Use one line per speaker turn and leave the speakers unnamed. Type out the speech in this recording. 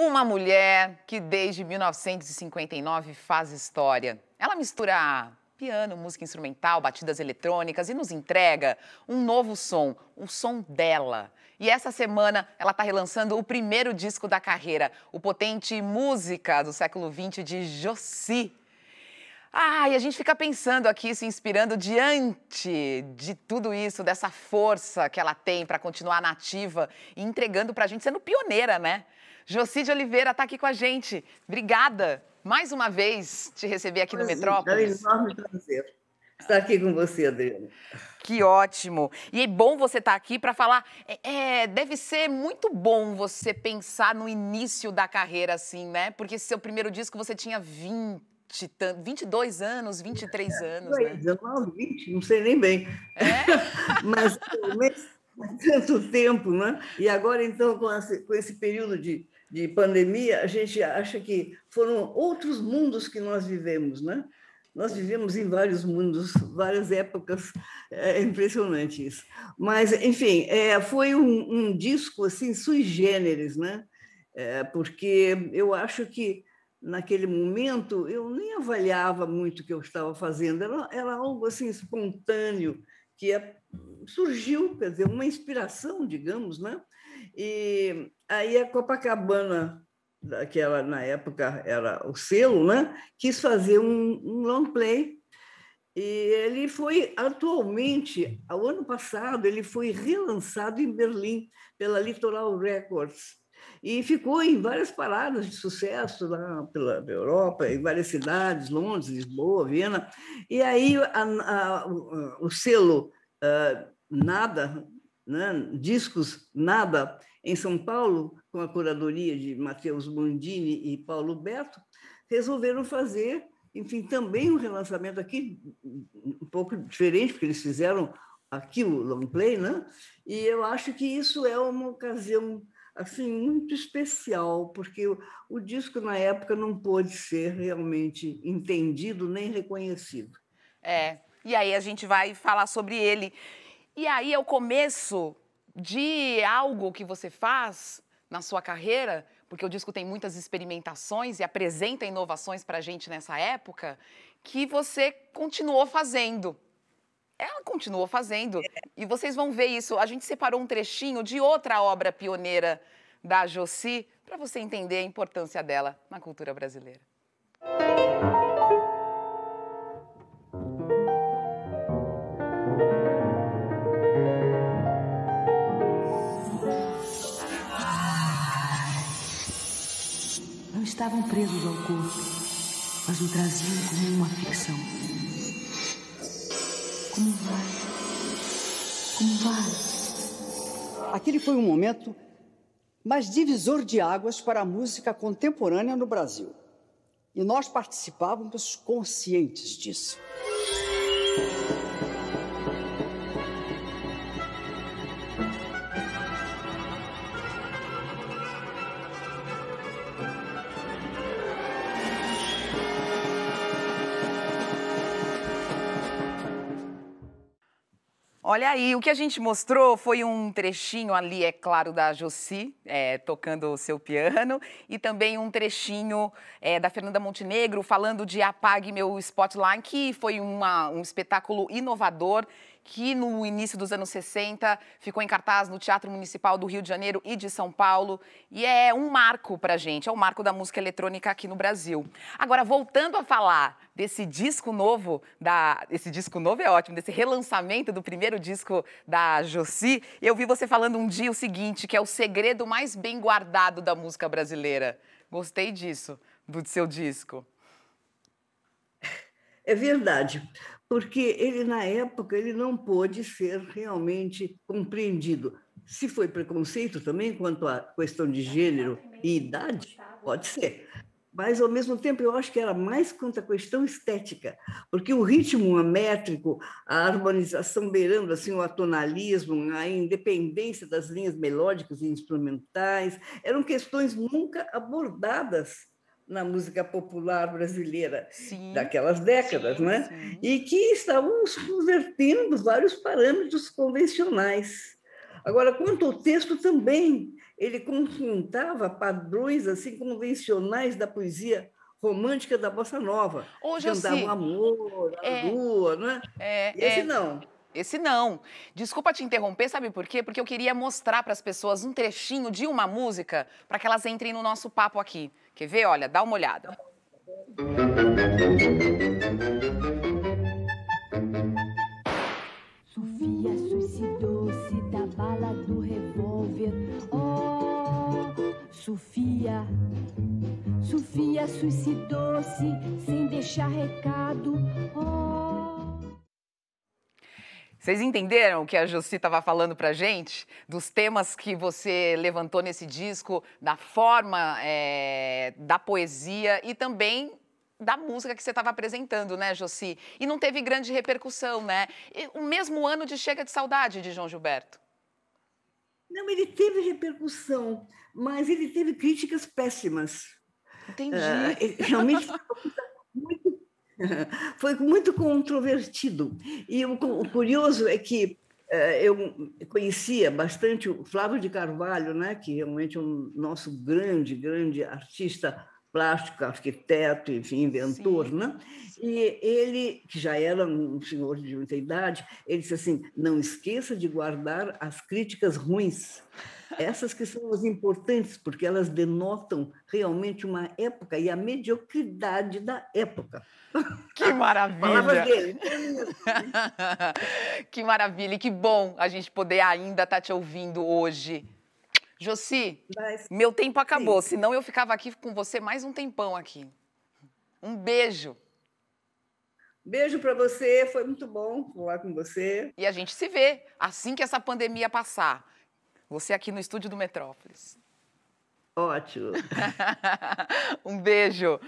Uma mulher que desde 1959 faz história. Ela mistura piano, música instrumental, batidas eletrônicas e nos entrega um novo som, o som dela. E essa semana ela está relançando o primeiro disco da carreira, o potente Música do século XX de Jossi. Ah, e a gente fica pensando aqui, se inspirando diante de tudo isso, dessa força que ela tem para continuar nativa e entregando para a gente, sendo pioneira, né? Jocide Oliveira está aqui com a gente. Obrigada mais uma vez te receber aqui no Metrópolis. É um enorme
prazer estar aqui com você, Adriana. Que ótimo!
E é bom você estar tá aqui para falar. É, é, deve ser muito bom você pensar no início da carreira assim, né? Porque seu primeiro disco você tinha 20. 22 anos, 23 é, anos. né?
19, 20, não sei nem bem. É? Mas, mas tanto tempo, né? E agora, então, com esse, com esse período de, de pandemia, a gente acha que foram outros mundos que nós vivemos, né? Nós vivemos em vários mundos, várias épocas, é, é impressionante isso. Mas, enfim, é, foi um, um, disco assim sui generis, né? É, porque eu acho que naquele momento eu nem avaliava muito o que eu estava fazendo, era, era algo assim espontâneo que é, surgiu, quer dizer, uma inspiração, digamos, né? E Aí a Copacabana, que na época era o selo, né? quis fazer um, um long play. E ele foi, atualmente, ao ano passado, ele foi relançado em Berlim pela Litoral Records. E ficou em várias paradas de sucesso lá pela Europa, em várias cidades, Londres, Lisboa, Viena. E aí a, a, o, o selo uh, Nada, né? discos Nada, em São Paulo, com a curadoria de Matheus Mondini e Paulo Beto, resolveram fazer, enfim, também um relançamento aqui um pouco diferente, porque eles fizeram aqui o long play, né? E eu acho que isso é uma ocasião assim muito especial, porque o, o disco na época não pôde ser realmente entendido
nem reconhecido. É. E aí a gente vai falar sobre ele. E aí é o começo de algo que você faz na sua carreira, porque o disco tem muitas experimentações e apresenta inovações para a gente nessa época, que você continuou fazendo. Ela continuou fazendo. E vocês vão ver isso. A gente separou um trechinho de outra obra pioneira da Josi para você entender a importância dela na cultura brasileira.
presos ao corpo, mas o traziam como uma ficção. Como vai? Como vai? Aquele foi um momento mais divisor de águas para a música contemporânea no Brasil. E nós participávamos conscientes disso.
Olha aí, o que a gente mostrou foi um trechinho ali, é claro, da Josi, é, tocando o seu piano, e também um trechinho é, da Fernanda Montenegro falando de Apague Meu Spotlight, que foi uma, um espetáculo inovador que no início dos anos 60 ficou em cartaz no Teatro Municipal do Rio de Janeiro e de São Paulo e é um marco pra gente, é o um marco da música eletrônica aqui no Brasil. Agora, voltando a falar desse disco novo, da, esse disco novo é ótimo, desse relançamento do primeiro disco da Josi, eu vi você falando um dia o seguinte, que é o segredo mais bem guardado da música brasileira. Gostei disso, do seu disco.
É verdade porque ele na época ele não pôde ser realmente compreendido. Se foi preconceito também quanto à questão de gênero e idade, pode ser. Mas ao mesmo tempo eu acho que era mais quanto à questão estética, porque o ritmo amétrico, a harmonização beirando assim o atonalismo, a independência das linhas melódicas e instrumentais, eram questões nunca abordadas na música popular brasileira sim, daquelas décadas, sim, né? Sim. E que estavam subvertendo vários parâmetros convencionais. Agora, quanto ao texto também, ele confrontava padrões assim convencionais da poesia romântica da bossa nova. Hoje cantavam
amor, é, lua, né? É, Esse é, não. Esse não. Desculpa te interromper, sabe por quê? Porque eu queria mostrar para as pessoas um trechinho de uma música para que elas entrem no nosso papo aqui. Quer ver? Olha, dá uma olhada.
Sofia suicidou-se da bala do revólver. Oh, Sofia. Sofia suicidou-se sem deixar recado. Oh.
Vocês entenderam o que a Josi estava falando para gente? Dos temas que você levantou nesse disco, da forma é, da poesia e também da música que você estava apresentando, né, Josi? E não teve grande repercussão, né? E, o mesmo ano de Chega de Saudade, de João Gilberto.
Não, ele teve repercussão, mas ele teve críticas péssimas.
Entendi. Uh, realmente
Foi muito controvertido. E o curioso é que eh, eu conhecia bastante o Flávio de Carvalho, né, que realmente é um nosso grande, grande artista plástico, arquiteto, enfim, inventor, Sim. né? E ele, que já era um senhor de muita idade, ele disse assim: não esqueça de guardar as críticas ruins, essas que são as importantes, porque elas denotam realmente uma época e a mediocridade da época. Que
maravilha! dele. que maravilha e que bom a gente poder ainda estar tá te ouvindo hoje. Josi, Mas... meu tempo acabou, Sim. senão eu ficava aqui com você mais um tempão aqui. Um beijo. Beijo para você, foi muito bom falar com você. E a gente se vê assim que essa pandemia passar. Você aqui no estúdio do Metrópolis.
Ótimo. um beijo.